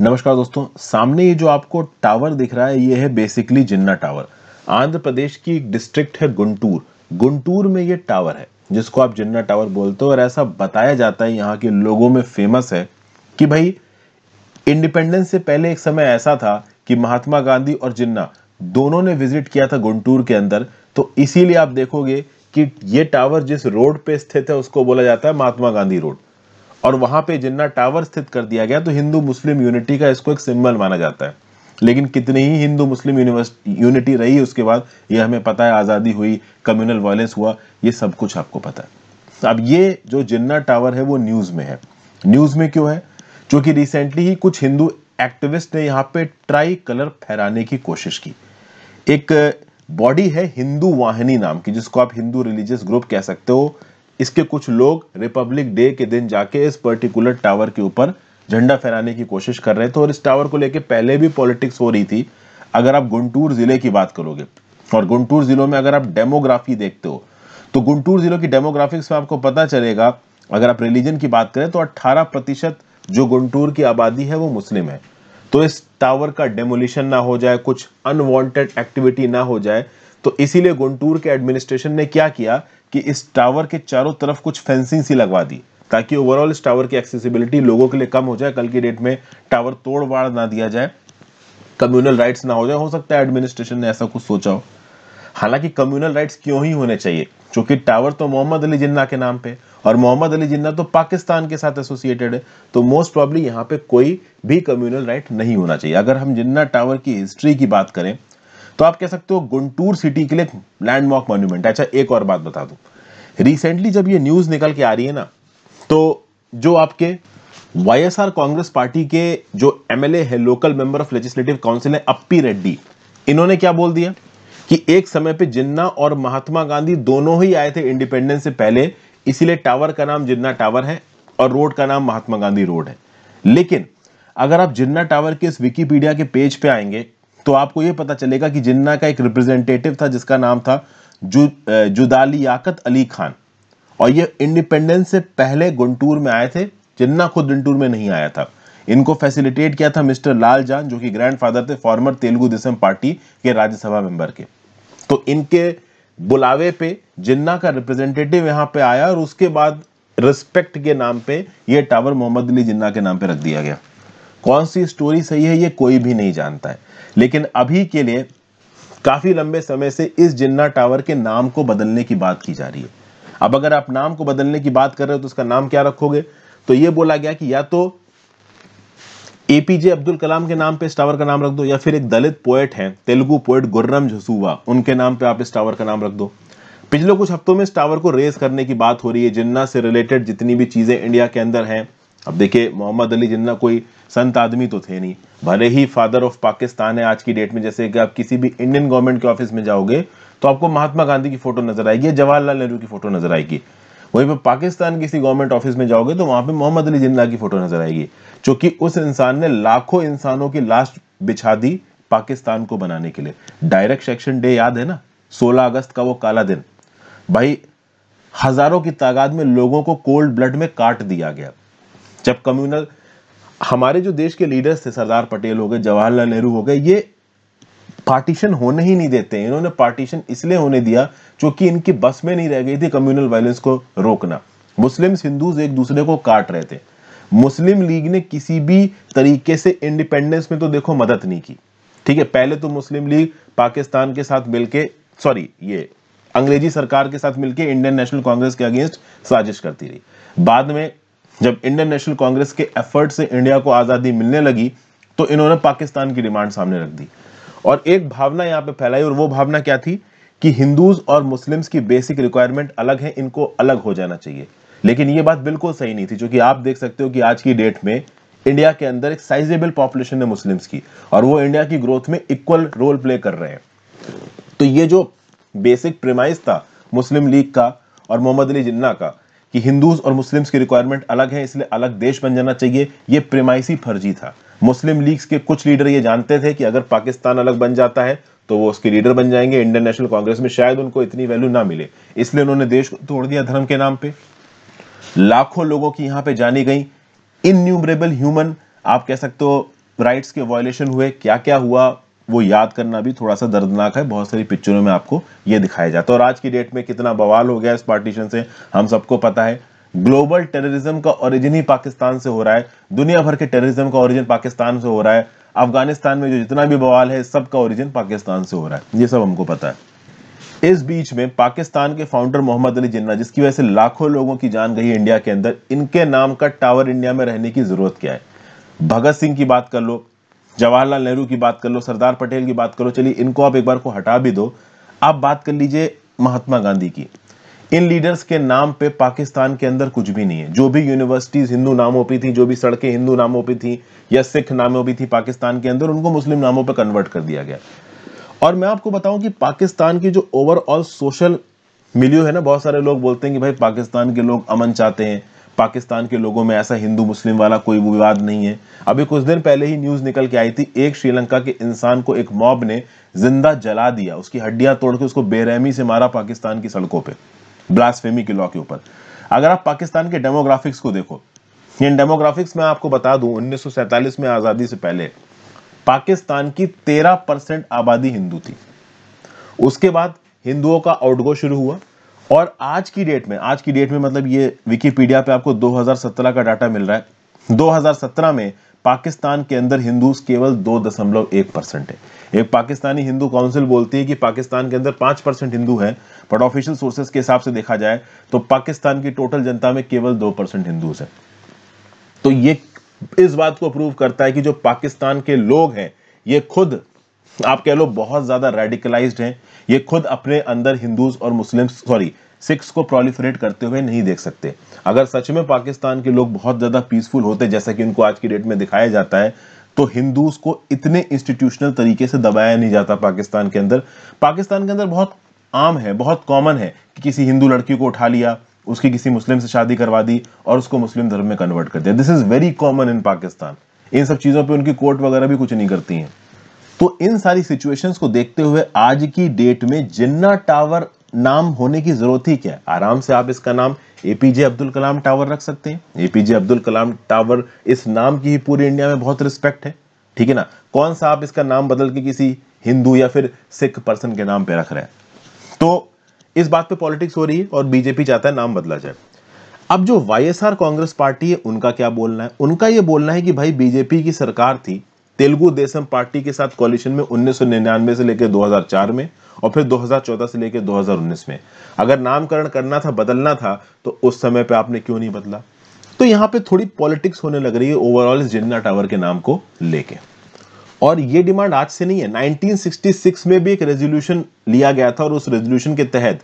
नमस्कार दोस्तों सामने ये जो आपको टावर दिख रहा है ये है बेसिकली जिन्ना टावर आंध्र प्रदेश की एक डिस्ट्रिक्ट है गुंटूर गुंटूर में ये टावर है जिसको आप जिन्ना टावर बोलते हो और ऐसा बताया जाता है यहाँ के लोगों में फेमस है कि भाई इंडिपेंडेंस से पहले एक समय ऐसा था कि महात्मा गांधी और जिन्ना दोनों ने विजिट किया था गुंटूर के अंदर तो इसीलिए आप देखोगे कि ये टावर जिस रोड पे स्थित है उसको बोला जाता है महात्मा गांधी रोड और वहां पे जिन्ना टावर स्थित कर दिया गया तो हिंदू मुस्लिम यूनिटी का इसको एक सिंबल माना जाता है लेकिन कितनी ही हिंदू मुस्लिम यूनिटी रही उसके बाद ये हमें पता है आज़ादी हुई कम्युनल वायलेंस हुआ ये सब कुछ आपको पता है अब ये जो जिन्ना टावर है वो न्यूज़ में है न्यूज़ में क्यों है क्योंकि रिसेंटली ही कुछ हिंदू एक्टिविस्ट ने यहां पे ट्राई कलर फहराने की कोशिश की एक बॉडी है हिंदू वाहिनी नाम की जिसको आप हिंदू रिलीजियस ग्रुप कह सकते हो इसके कुछ लोग रिपब्लिक डे के दिन जाके इस पर्टिकुलर टावर के ऊपर झंडा फहराने की कोशिश कर रहे थे और इस टावर को लेके पहले भी पॉलिटिक्स हो रही थी अगर आप गुंटूर जिले की बात करोगे और गुंटूर जिलों में अगर आप डेमोग्राफी देखते हो तो गुंटूर जिलों की डेमोग्राफिक्स में आपको पता चलेगा अगर आप रिलीजन की बात करें तो 18 प्रतिशत जो गुंटूर की आबादी है वो मुस्लिम है तो इस टावर का डेमोलिशन ना हो जाए कुछ अनवांटेड एक्टिविटी ना हो जाए तो इसीलिए गुंटूर के एडमिनिस्ट्रेशन ने क्या किया कि इस टावर के चारों तरफ कुछ फेंसिंग सी लगवा दी ताकि ओवरऑल इस टावर की एक्सेसिबिलिटी लोगों के लिए कम हो जाए कल की डेट में टावर तोड़वाड़ ना दिया जाए कम्युनल राइट्स ना हो जाए हो सकता है एडमिनिस्ट्रेशन ने ऐसा कुछ सोचा हो हालांकि कम्युनल राइट्स क्यों ही होने चाहिए क्योंकि टावर तो मोहम्मद अली जिन्ना के नाम पे और मोहम्मद अली जिन्ना तो पाकिस्तान के साथ एसोसिएटेड है तो मोस्ट प्रॉब्ली यहाँ पे कोई भी कम्युनल राइट नहीं होना चाहिए अगर हम जिन्ना टावर की हिस्ट्री की बात करें तो आप कह सकते हो गुंटूर सिटी के लिए लैंडमार्क मॉन्यूमेंट अच्छा एक और बात बता दू रिसेंटली जब ये न्यूज निकल के आ रही है ना तो जो आपके वाईएसआर कांग्रेस पार्टी के जो एमएलए है local member of legislative council है अप्पी रेड्डी इन्होंने क्या बोल दिया कि एक समय पे जिन्ना और महात्मा गांधी दोनों ही आए थे इंडिपेंडेंस से पहले इसीलिए टावर का नाम जिन्ना टावर है और रोड का नाम महात्मा गांधी रोड है लेकिन अगर आप जिन्ना टावर के इस विकीपीडिया के पेज पे आएंगे तो आपको यह पता चलेगा कि जिन्ना का एक रिप्रेजेंटेटिव था जिसका नाम था जु याकत अली खान और ये इंडिपेंडेंस से पहले गुंटूर में आए थे जिन्ना खुद गुंटूर में नहीं आया था इनको फैसिलिटेट किया था मिस्टर लाल जान जो कि ग्रैंडफादर थे फॉर्मर तेलुगु देशम पार्टी के राज्यसभा मेंबर के तो इनके बुलावे पे जिन्ना का रिप्रेजेंटेटिव यहां पे आया और उसके बाद रिस्पेक्ट के नाम पे ये टावर मोहम्मद अली जिन्ना के नाम पे रख दिया गया कौन सी स्टोरी सही है ये कोई भी नहीं जानता है लेकिन अभी के लिए काफ़ी लंबे समय से इस जिन्ना टावर के नाम को बदलने की बात की जा रही है अब अगर आप नाम को बदलने की बात कर रहे हो तो उसका नाम क्या रखोगे तो ये बोला गया कि या तो एपीजे अब्दुल कलाम के नाम पे इस टावर का नाम रख दो या फिर एक दलित पोएट है तेलुगु पोएट गुर्रम झसुवा उनके नाम पे आप इस टावर का नाम रख दो पिछले कुछ हफ्तों में इस टावर को रेस करने की बात हो रही है जिन्ना से रिलेटेड जितनी भी चीज़ें इंडिया के अंदर हैं अब देखिए मोहम्मद अली जिन्ना कोई संत आदमी तो थे नहीं भले ही फादर ऑफ पाकिस्तान है आज की डेट में जैसे कि आप किसी भी इंडियन गवर्नमेंट के ऑफिस में जाओगे तो आपको महात्मा गांधी की फोटो नजर आएगी जवाहरलाल नेहरू की फोटो नजर आएगी वहीं पर पाकिस्तान किसी गवर्नमेंट ऑफिस में जाओगे तो वहां पर मोहम्मद अली जिन्ना की फोटो नजर आएगी चूंकि उस इंसान ने लाखों इंसानों की लास्ट बिछा दी पाकिस्तान को बनाने के लिए डायरेक्ट एक्शन डे याद है ना 16 अगस्त का वो काला दिन भाई हजारों की तादाद में लोगों को कोल्ड ब्लड में काट दिया गया जब कम्युनल हमारे जो देश के लीडर्स थे सरदार पटेल हो गए जवाहरलाल नेहरू हो गए ये पार्टीशन होने ही नहीं देते इन्होंने पार्टीशन इसलिए होने दिया क्योंकि इनकी बस में नहीं रह गई थी कम्युनल वायलेंस को रोकना मुस्लिम्स हिंदूज एक दूसरे को काट रहे थे मुस्लिम लीग ने किसी भी तरीके से इंडिपेंडेंस में तो देखो मदद नहीं की ठीक है पहले तो मुस्लिम लीग पाकिस्तान के साथ मिलके सॉरी ये अंग्रेजी सरकार के साथ मिलकर इंडियन नेशनल कांग्रेस के अगेंस्ट साजिश करती रही बाद में जब इंडियन नेशनल कांग्रेस के एफर्ट से इंडिया को आज़ादी मिलने लगी तो इन्होंने पाकिस्तान की डिमांड सामने रख दी और एक भावना यहां पे फैलाई और वो भावना क्या थी कि हिंदूज और मुस्लिम्स की बेसिक रिक्वायरमेंट अलग है इनको अलग हो जाना चाहिए लेकिन ये बात बिल्कुल सही नहीं थी क्योंकि आप देख सकते हो कि आज की डेट में इंडिया के अंदर एक साइजेबल पॉपुलेशन है मुस्लिम्स की और वो इंडिया की ग्रोथ में इक्वल रोल प्ले कर रहे हैं तो ये जो बेसिक प्रेमाइज था मुस्लिम लीग का और मोहम्मद अली जिन्ना का कि हिंदूज और मुस्लिम्स की रिक्वायरमेंट अलग है इसलिए अलग देश बन जाना चाहिए यह प्रेमाइसी फर्जी था मुस्लिम लीग्स के कुछ लीडर ये जानते थे कि अगर पाकिस्तान अलग बन जाता है तो वो उसके लीडर बन जाएंगे इंडियन नेशनल कांग्रेस में शायद उनको इतनी वैल्यू ना मिले इसलिए उन्होंने देश को तोड़ दिया धर्म के नाम पे लाखों लोगों की यहां पे जानी गई इन्यूमरेबल ह्यूमन आप कह सकते हो राइट्स के वायोलेशन हुए क्या क्या हुआ वो याद करना भी थोड़ा सा दर्दनाक है बहुत सारी पिक्चरों में आपको ये दिखाया जाता है और आज की डेट में कितना बवाल हो गया इस पार्टीशन से हम सबको पता है ग्लोबल टेररिज्म का ओरिजिन ही पाकिस्तान से हो रहा है दुनिया भर के टेररिज्म का ओरिजिन पाकिस्तान से हो रहा है अफगानिस्तान में जो जितना भी बवाल है सबका ओरिजिन पाकिस्तान से हो रहा है ये सब हमको पता है इस बीच में पाकिस्तान के फाउंडर मोहम्मद अली जिन्ना जिसकी वजह से लाखों लोगों की जान गई इंडिया के अंदर इनके नाम का टावर इंडिया में रहने की जरूरत क्या है भगत सिंह की बात कर लो जवाहरलाल नेहरू की बात कर लो सरदार पटेल की बात करो चलिए इनको आप एक बार को हटा भी दो आप बात कर लीजिए महात्मा गांधी की इन लीडर्स के नाम पे पाकिस्तान के अंदर कुछ भी नहीं है जो भी यूनिवर्सिटीज हिंदू नामों पे थी जो भी सड़कें हिंदू नामों पे थी या सिख नामों पे थी पाकिस्तान के अंदर उनको मुस्लिम नामों पर कन्वर्ट कर दिया गया और मैं आपको बताऊं कि पाकिस्तान की जो ओवरऑल सोशल मिलियो है ना बहुत सारे लोग बोलते हैं कि भाई पाकिस्तान के लोग अमन चाहते हैं पाकिस्तान के लोगों में ऐसा हिंदू मुस्लिम वाला कोई विवाद नहीं है अभी कुछ दिन पहले ही न्यूज़ निकल के आई थी एक श्रीलंका के इंसान को एक मॉब ने जिंदा जला दिया उसकी हड्डियां तोड़ के उसको बेरहमी से मारा पाकिस्तान की सड़कों पर ब्लास्फेमी के लॉ के ऊपर अगर आप पाकिस्तान के डेमोग्राफिक्स को देखो इन डेमोग्राफिक्स में आपको बता दूं उन्नीस में आज़ादी से पहले पाकिस्तान की 13 परसेंट आबादी हिंदू थी उसके बाद हिंदुओं का आउटगो शुरू हुआ और आज की डेट में आज की डेट में मतलब ये विकीपीडिया पे आपको 2017 का डाटा मिल रहा है 2017 में पाकिस्तान के अंदर हिंदू केवल दो दशमलव एक परसेंट है एक पाकिस्तानी हिंदू काउंसिल बोलती है कि पाकिस्तान के अंदर पांच परसेंट हिंदू है बट ऑफिशियल सोर्सेस के हिसाब से देखा जाए तो पाकिस्तान की टोटल जनता में केवल दो परसेंट हिंदूज हैं तो ये इस बात को प्रूव करता है कि जो पाकिस्तान के लोग हैं ये खुद आप कह लो बहुत ज़्यादा रेडिकलाइज हैं ये खुद अपने अंदर हिंदूज और मुस्लिम सॉरी सिक्स को प्रोलिफरेट करते हुए नहीं देख सकते अगर सच में पाकिस्तान के लोग बहुत ज़्यादा पीसफुल होते जैसा कि उनको आज की डेट में दिखाया जाता है तो हिंदूज को इतने इंस्टीट्यूशनल तरीके से दबाया नहीं जाता पाकिस्तान के अंदर पाकिस्तान के अंदर बहुत आम है बहुत कॉमन है कि किसी हिंदू लड़की को उठा लिया उसकी किसी मुस्लिम से शादी करवा दी और उसको मुस्लिम धर्म में कन्वर्ट कर दिया this is very common in Pakistan इन सब चीज़ों पे उनकी कोर्ट वगैरह भी कुछ नहीं करती हैं तो इन सारी सिचुएशंस को देखते हुए आज की डेट में जिन्ना टावर नाम होने की जरूरत ही क्या आराम से आप इसका नाम एपीजे अब्दुल कलाम टावर रख सकते हैं एपीजे अब्दुल कलाम टावर इस नाम की ही पूरी इंडिया में बहुत रिस्पेक्ट है ठीक है ना कौन सा आप इसका नाम बदल के किसी हिंदू या फिर सिख पर्सन के नाम पे रख रहे हैं तो इस बात पे पॉलिटिक्स हो रही है और बीजेपी चाहता है नाम बदला जाए अब जो वाईएसआर कांग्रेस पार्टी है उनका क्या बोलना है उनका यह बोलना है कि भाई बीजेपी की सरकार थी तेलुगु देशम पार्टी के साथ कॉलिशन में उन्नीस से लेकर 2004 में और फिर 2014 से लेकर 2019 में अगर नामकरण करना था बदलना था तो उस समय पे आपने क्यों नहीं बदला तो यहाँ पे थोड़ी पॉलिटिक्स होने लग रही है ओवरऑल इस जिन्ना टावर के नाम को लेके और ये डिमांड आज से नहीं है 1966 में भी एक रेजोल्यूशन लिया गया था और उस रेजोल्यूशन के तहत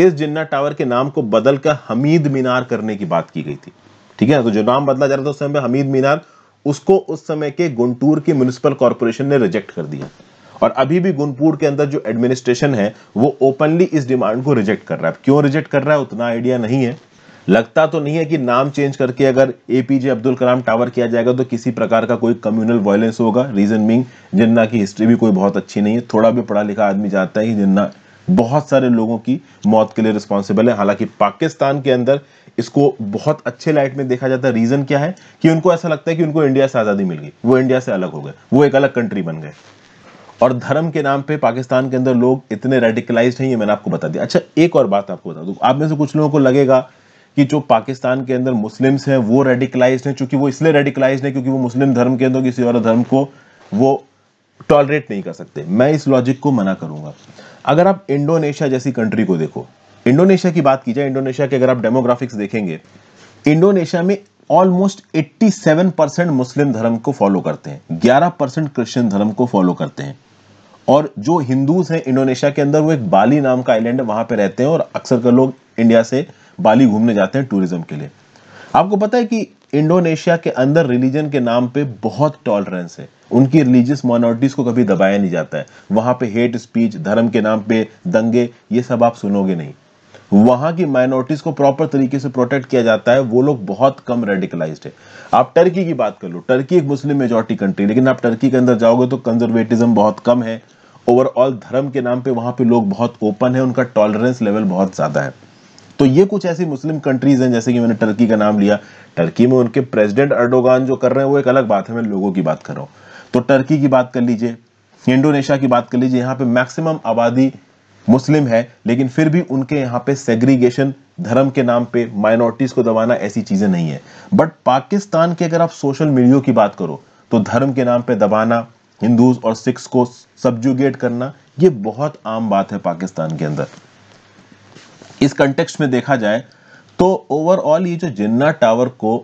इस जिन्ना टावर के नाम को बदलकर हमीद मीनार करने की बात की गई थी ठीक है तो जो नाम बदला जा रहा था उस समय हमीद मीनार उसको उस समय के गुंटूर की म्यूनिसिपल कॉरपोरेशन ने रिजेक्ट कर दिया और अभी भी गुनपुर के अंदर जो एडमिनिस्ट्रेशन है वो ओपनली इस डिमांड को रिजेक्ट कर रहा है क्यों रिजेक्ट कर रहा है उतना आइडिया नहीं है लगता तो नहीं है कि नाम चेंज करके अगर एपीजे अब्दुल कलाम टावर किया जाएगा तो किसी प्रकार का कोई कम्युनल वायलेंस होगा रीजन बींग जिन्ना की हिस्ट्री भी कोई बहुत अच्छी नहीं है थोड़ा भी पढ़ा लिखा आदमी जाता है कि जिन्ना बहुत सारे लोगों की मौत के लिए रिस्पॉन्सिबल है हालांकि पाकिस्तान के अंदर इसको बहुत अच्छे लाइट में देखा जाता है रीजन क्या है कि उनको ऐसा लगता है कि उनको इंडिया से आज़ादी मिल गई वो इंडिया से अलग हो गए वो एक अलग कंट्री बन गए और धर्म के नाम पे पाकिस्तान के अंदर लोग इतने रेडिकलाइज हैं ये मैंने आपको बता दिया अच्छा एक और बात आपको बता दूं आप में से कुछ लोगों को लगेगा कि जो पाकिस्तान के अंदर मुस्लिम्स हैं वो रेडिकलाइज हैं चूंकि वो इसलिए रेडिकलाइज हैं क्योंकि वो मुस्लिम धर्म के अंदर किसी और धर्म को वो टॉलरेट नहीं कर सकते मैं इस लॉजिक को मना करूंगा अगर आप इंडोनेशिया जैसी कंट्री को देखो इंडोनेशिया की बात की जाए इंडोनेशिया के अगर आप डेमोग्राफिक्स देखेंगे इंडोनेशिया में ऑलमोस्ट 87 परसेंट मुस्लिम धर्म को फॉलो करते हैं 11 परसेंट क्रिश्चियन धर्म को फॉलो करते हैं और जो हिंदूज हैं इंडोनेशिया के अंदर वो एक बाली नाम का आइलैंड है वहां पर रहते हैं और अक्सर कर लोग इंडिया से बाली घूमने जाते हैं टूरिज्म के लिए आपको पता है कि इंडोनेशिया के अंदर रिलीजन के नाम पे बहुत टॉलरेंस है उनकी रिलीजियस माइनॉरिटीज को कभी दबाया नहीं जाता है वहां पे हेट स्पीच धर्म के नाम पे दंगे ये सब आप सुनोगे नहीं वहां की माइनॉरिटीज को प्रॉपर तरीके से प्रोटेक्ट किया जाता है वो लोग बहुत कम रेडिकलाइज है आप टर्की की बात कर लो टर्की एक मुस्लिम मेजोरिटी कंट्री लेकिन आप टर्की के अंदर जाओगे तो कंजर्वेटिज्म बहुत कम है ओवरऑल धर्म के नाम पे वहां पे लोग बहुत ओपन है उनका टॉलरेंस लेवल बहुत ज्यादा है तो ये कुछ ऐसी मुस्लिम कंट्रीज हैं जैसे कि मैंने टर्की का नाम लिया टर्की में उनके प्रेसिडेंट अर्डोगान जो कर रहे हैं वो एक अलग बात है मैं लोगों की बात कर रहा हूँ तो टर्की की बात कर लीजिए इंडोनेशिया की बात कर लीजिए यहाँ पे मैक्सिमम आबादी मुस्लिम है लेकिन फिर भी उनके यहाँ पे सेग्रीगेशन धर्म के नाम पे माइनॉरिटीज को दबाना ऐसी चीजें नहीं है बट पाकिस्तान के अगर आप सोशल मीडिया की बात करो तो धर्म के नाम पे दबाना हिंदूज और सिख्स को सब्जुगेट करना ये बहुत आम बात है पाकिस्तान के अंदर इस कंटेक्स्ट में देखा जाए तो ओवरऑल ये जो जिन्ना टावर को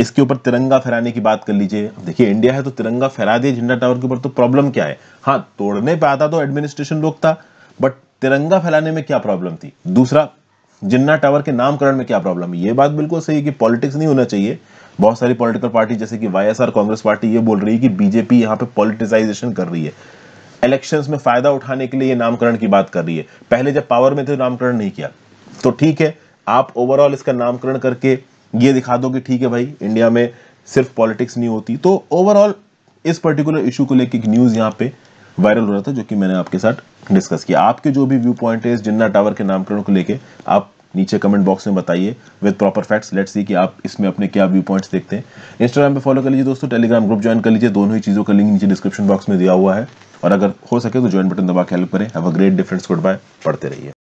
इसके ऊपर तिरंगा फहराने की बात कर लीजिए देखिए इंडिया है तो तिरंगा फहरा दिए झंडा टावर के ऊपर तो प्रॉब्लम क्या है हाँ तोड़ने पे आता तो एडमिनिस्ट्रेशन रोकता था बट तिरंगा फैलाने में क्या प्रॉब्लम थी दूसरा जिन्ना टावर के नामकरण में क्या प्रॉब्लम है ये बात बिल्कुल सही है कि पॉलिटिक्स नहीं होना चाहिए बहुत सारी पॉलिटिकल पार्टी जैसे कि वाईएसआर कांग्रेस पार्टी ये बोल रही है कि बीजेपी यहाँ पे पॉलिटिसाइजेशन कर रही है इलेक्शंस में फायदा उठाने के लिए नामकरण की बात कर रही है पहले जब पावर में थे नामकरण नहीं किया तो ठीक है आप ओवरऑल इसका नामकरण करके ये दिखा दो कि ठीक है भाई इंडिया में सिर्फ पॉलिटिक्स नहीं होती तो ओवरऑल इस पर्टिकुलर इशू को लेकर न्यूज यहाँ पे वायरल हो रहा था जो कि मैंने आपके साथ डिस्कस किया आपके जो भी व्यू पॉइंट है जिन्ना टावर के नामकरण को लेके आप नीचे कमेंट बॉक्स में बताइए with proper facts let's see कि आप इसमें अपने क्या व्यू पॉइंट्स देखते हैं इंस्टाग्राम पे फॉलो कर लीजिए दोस्तों टेलीग्राम ग्रुप ज्वाइन कर लीजिए दोनों ही चीज़ों का लिंक नीचे डिस्क्रिप्शन बॉक्स में दिया हुआ है और अगर हो सके तो ज्वाइन बटन दबा के हेल्प करें have a great difference good bye पढ़ते रहिए